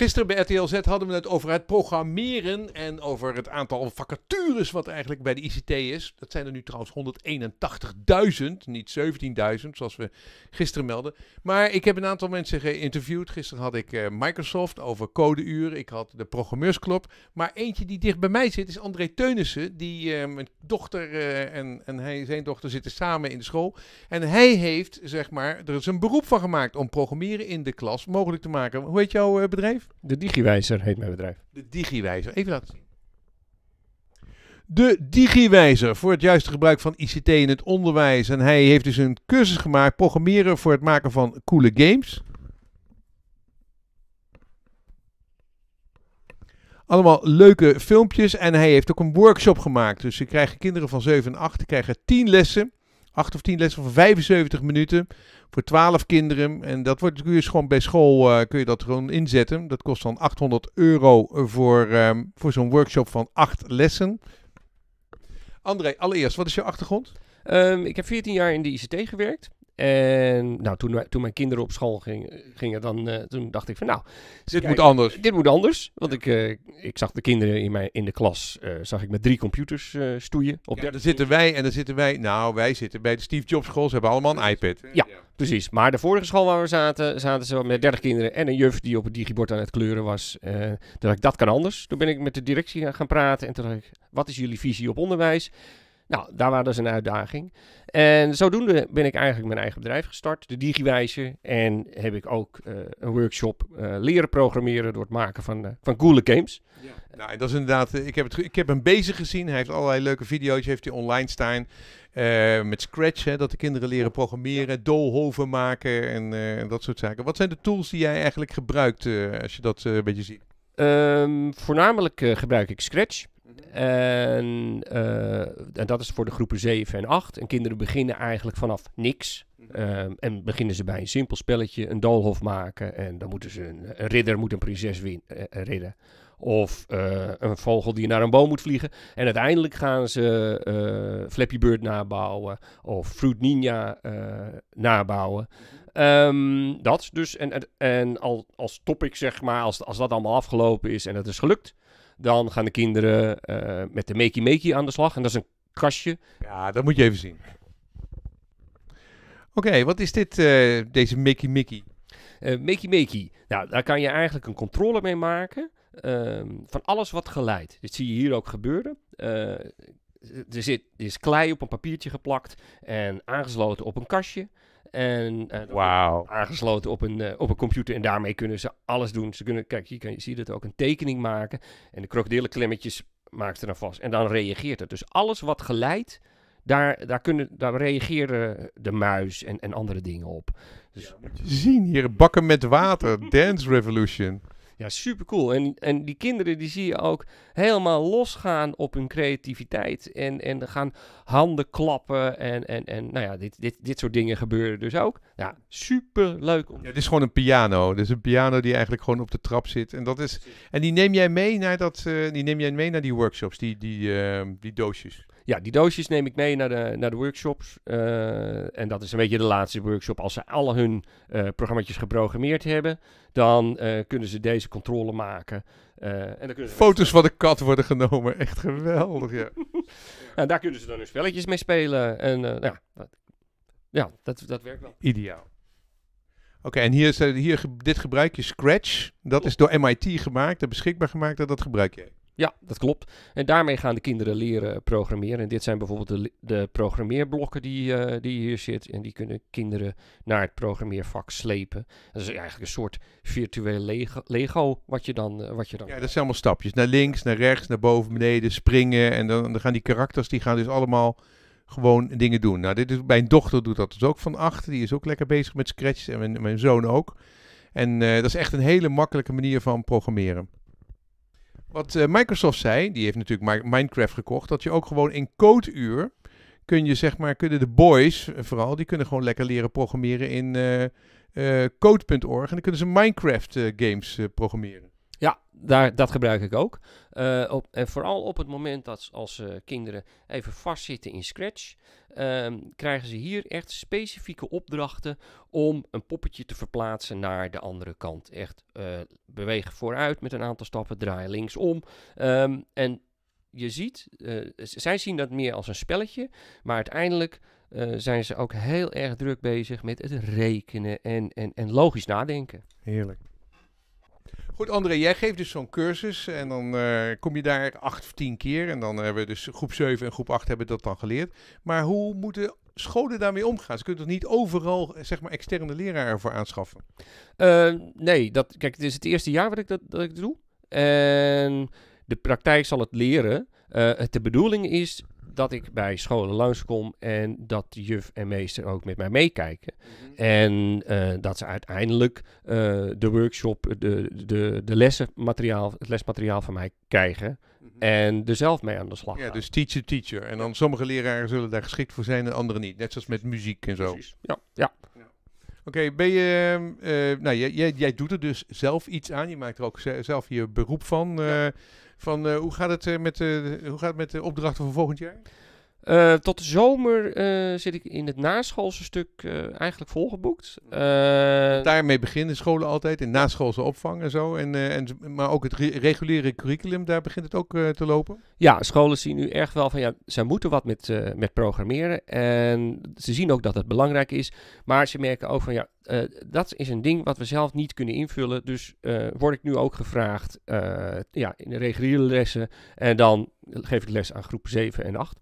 Gisteren bij RTL Z hadden we het over het programmeren en over het aantal vacatures wat eigenlijk bij de ICT is. Dat zijn er nu trouwens 181.000, niet 17.000 zoals we gisteren melden. Maar ik heb een aantal mensen geïnterviewd. Gisteren had ik eh, Microsoft over codeuren, ik had de programmeursklop. Maar eentje die dicht bij mij zit is André Teunissen, die uh, mijn dochter eh, en, en hij, zijn dochter zitten samen in de school. En hij heeft zeg maar, er is een beroep van gemaakt om programmeren in de klas mogelijk te maken. Hoe heet jouw bedrijf? De Digiwijzer heet mijn bedrijf. De Digiwijzer. Even laten zien. De Digiwijzer voor het juiste gebruik van ICT in het onderwijs. En hij heeft dus een cursus gemaakt, programmeren voor het maken van coole games. Allemaal leuke filmpjes en hij heeft ook een workshop gemaakt. Dus ze krijgen kinderen van 7 en 8, krijgen 10 lessen. 8 of 10 lessen van 75 minuten voor 12 kinderen. En dat wordt, dus gewoon bij school uh, kun je dat gewoon inzetten. Dat kost dan 800 euro voor, um, voor zo'n workshop van 8 lessen. André, allereerst, wat is je achtergrond? Um, ik heb 14 jaar in de ICT gewerkt. En nou, toen, toen mijn kinderen op school gingen, gingen dan, eh, toen dacht ik van nou... Dit moet anders. Dit moet anders. Want ik, eh, ik zag de kinderen in, mijn, in de klas, eh, zag ik met drie computers stoeien. Op ja, daar zitten wij en daar zitten wij... Nou, wij zitten bij de Steve Jobs school, ze hebben allemaal een iPad. Ja, precies. Maar de vorige school waar we zaten, zaten ze met dertig kinderen en een juf die op het digibord aan het kleuren was. toen dacht ik, dat kan anders. Toen ben ik met de directie gaan praten en toen dacht ik, wat is jullie visie op onderwijs? Nou, daar was dus een uitdaging. En zodoende ben ik eigenlijk mijn eigen bedrijf gestart, de Digiwijzer. En heb ik ook eh, een workshop eh, leren programmeren door het maken van, eh, van coole games. Ja. Nou, dat is inderdaad, ik heb, het, ik heb hem bezig gezien. Hij heeft allerlei leuke video's, heeft hij online staan. met Scratch, hè, dat de kinderen leren programmeren, ja. maken en dat soort zaken. Wat zijn de tools die jij eigenlijk gebruikt als je dat een beetje ziet? Ehm, voornamelijk gebruik ik Scratch. Mhm. En, eh, en, dat is voor de groepen 7 en 8. En kinderen beginnen eigenlijk vanaf niks. Mhm. Ehm, en beginnen ze bij een simpel spelletje, een doolhof maken. En dan moeten ze een, ridder moet een prinses win, eh, eh, ridden. Of een vogel die naar een boom moet vliegen. En uiteindelijk gaan ze Flappy Bird nabouwen. Of Fruit Ninja nabouwen. Um, dat dus. En, en, en als topic, zeg maar, als, als dat allemaal afgelopen is en het is gelukt dan gaan de kinderen eh, met de Makey Makey aan de slag. En dat is een kastje. Ja, dat moet je even zien. Oké, wat is dit, eh, deze Makey Makey. Eh, Makey Makey. Nou, daar kan je eigenlijk een controle mee maken ehm, van alles wat geleidt. Dit zie je hier ook gebeuren. er, zit, er is klei op een papiertje geplakt en aangesloten op een kastje. En eh, aangesloten op een, eh, op een computer. En daarmee kunnen ze alles doen. Ze kunnen, kijk, hier kan je, zie je dat ook, een tekening maken. En de krokodillenklemmetjes maakt er dan vast. En dan reageert het. Dus alles wat geleidt, daar, daar, kunnen, daar reageren de muis en, en andere dingen op. Dus... je zien, hier bakken met water. Dance Revolution. Ja, super cool. En, en die kinderen die zie je ook helemaal losgaan op hun creativiteit. En, en gaan handen klappen. En, en, en nou ja, dit, dit, dit soort dingen gebeuren dus ook. Ja, super leuk. Om... Ja, dit is gewoon een piano. Dus een piano die eigenlijk gewoon op de trap zit. En, dat is, en die neem jij mee naar, dat, eh, die, neem jij mee naar die workshops, die, die, uh, die doosjes ja, die doosjes neem ik mee naar de, naar de workshops. Eh, en dat is een beetje de laatste workshop. Als ze alle hun uh, eh, programma's geprogrammeerd hebben, dan eh, kunnen ze deze controle maken. en dan kunnen ze Foto's van de kat worden genomen. Echt geweldig, ja. Nou, daar kunnen ze dan hun spelletjes mee spelen. En nou ja, dat, ja dat, dat werkt wel. Ideaal. Oké, en hier, hier, dit gebruik je Scratch. Dat is door MIT gemaakt en beschikbaar gemaakt en dat gebruik je. Ja, dat klopt. En daarmee gaan de kinderen leren programmeren. En dit zijn bijvoorbeeld de, de programmeerblokken die, eh, die hier zitten. En die kunnen kinderen naar het programmeervak slepen. Dat is eigenlijk een soort virtueel Lego, wat, je dan, eh, wat je dan... Ja, dat zijn allemaal stapjes. Naar links, naar rechts, naar boven, beneden, springen. En dan, dan gaan die karakters, die gaan dus allemaal gewoon dingen doen. Nou, dit is, mijn dochter doet dat dus ook van achter. Die is ook lekker bezig met Scratch en mijn, mijn zoon ook. En eh, dat is echt een hele makkelijke manier van programmeren. Wat eh, Microsoft zei, die heeft natuurlijk Minecraft gekocht, dat je ook gewoon in codeuur kun je zeg maar, kunnen de boys eh, vooral, die kunnen gewoon lekker leren programmeren in eh, code.org en dan kunnen ze Minecraft games programmeren. Ja, daar, dat gebruik ik ook. Eh, op, en vooral op het moment dat als eh, kinderen even vastzitten in Scratch, ehm, krijgen ze hier echt specifieke opdrachten om een poppetje te verplaatsen naar de andere kant. Echt eh, bewegen vooruit met een aantal stappen, draaien linksom. Um, en je ziet, zij zien dat meer als een spelletje, maar uiteindelijk zijn ze ook heel erg druk bezig met het rekenen en, en, en logisch nadenken. Heerlijk. Goed, André, jij geeft dus zo'n cursus en dan eh, kom je daar acht of tien keer. En dan hebben we dus groep 7 en groep 8 hebben dat dan geleerd. Maar hoe moeten scholen daarmee omgaan? Ze kunnen toch niet overal zeg maar, externe leraren voor aanschaffen? Eh, nee, dat, kijk, het is het eerste jaar wat ik dat, dat ik doe. En de praktijk zal het leren. Eh, de bedoeling is dat ik bij scholen langskom en dat juf en meester ook met mij meekijken. Mhm. En eh, dat ze uiteindelijk eh, de workshop, eh, de, de, de materiaal het lesmateriaal van mij krijgen. Mhm. En er zelf mee aan de slag. Ja, dus teacher, teacher. En dan sommige leraren zullen daar geschikt voor zijn en anderen niet. Net zoals met muziek en zo. Precies. Ja, ja. Oké, ben je, nou, jij, jij, doet er dus zelf iets aan. Je maakt er ook zelf je beroep van. Van, eh, hoe, gaat het, eh, met, eh, hoe gaat het met de opdrachten van volgend jaar? Eh, tot de zomer eh, zit ik in het naschoolse stuk eh, eigenlijk volgeboekt. Daarmee beginnen scholen altijd, in naschoolse opvang en zo. En, en, maar ook het reguliere curriculum, daar begint het ook te lopen? Ja, scholen zien nu echt wel van, ja, ze moeten wat met, met programmeren. En ze zien ook dat het belangrijk is. Maar ze merken ook van, ja, dat is een ding wat we zelf niet kunnen invullen. Dus word ik nu ook gevraagd ja, in de reguliere lessen. En dan geef ik les aan groep 7 en 8.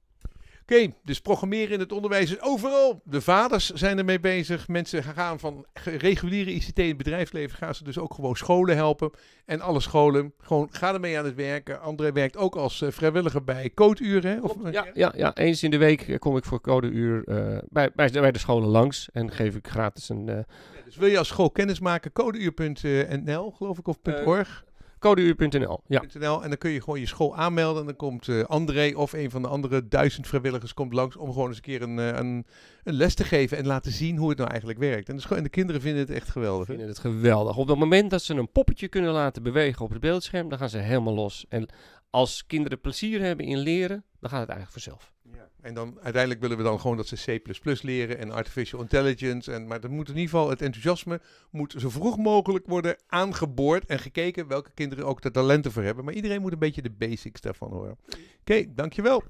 Oké, dus programmeren in het onderwijs is overal. De vaders zijn ermee bezig. Mensen gaan van reguliere ICT in het bedrijfsleven, gaan ze dus ook gewoon scholen helpen. En alle scholen, gewoon ga ermee aan het werken. André werkt ook als eh, vrijwilliger bij codeuren. Of, eh, ja, ja, ja, eens in de week eh, kom ik voor codeuur bij, bij, de scholen langs en geef ik gratis een... dus wil je als school kennis maken, codeuur.nl geloof ik of .org? Codeu.nl. Ja. en dan kun je gewoon je school aanmelden. En dan komt uh, André of een van de andere duizend vrijwilligers komt langs om gewoon eens een keer een, eh, een, les te geven en laten zien hoe het nou eigenlijk werkt. En de, kinderen vinden het echt geweldig. Vinden het geweldig. Op het moment dat ze een poppetje kunnen laten bewegen op het beeldscherm, dan gaan ze helemaal los. En als kinderen plezier hebben in leren, dan gaat het eigenlijk vanzelf. En dan uiteindelijk willen we dan gewoon dat ze C++ leren en artificial intelligence. En, maar dat moet in ieder geval het enthousiasme moet zo vroeg mogelijk worden aangeboord en gekeken welke kinderen ook de talenten voor hebben. Maar iedereen moet een beetje de basics daarvan horen. Oké, dankjewel.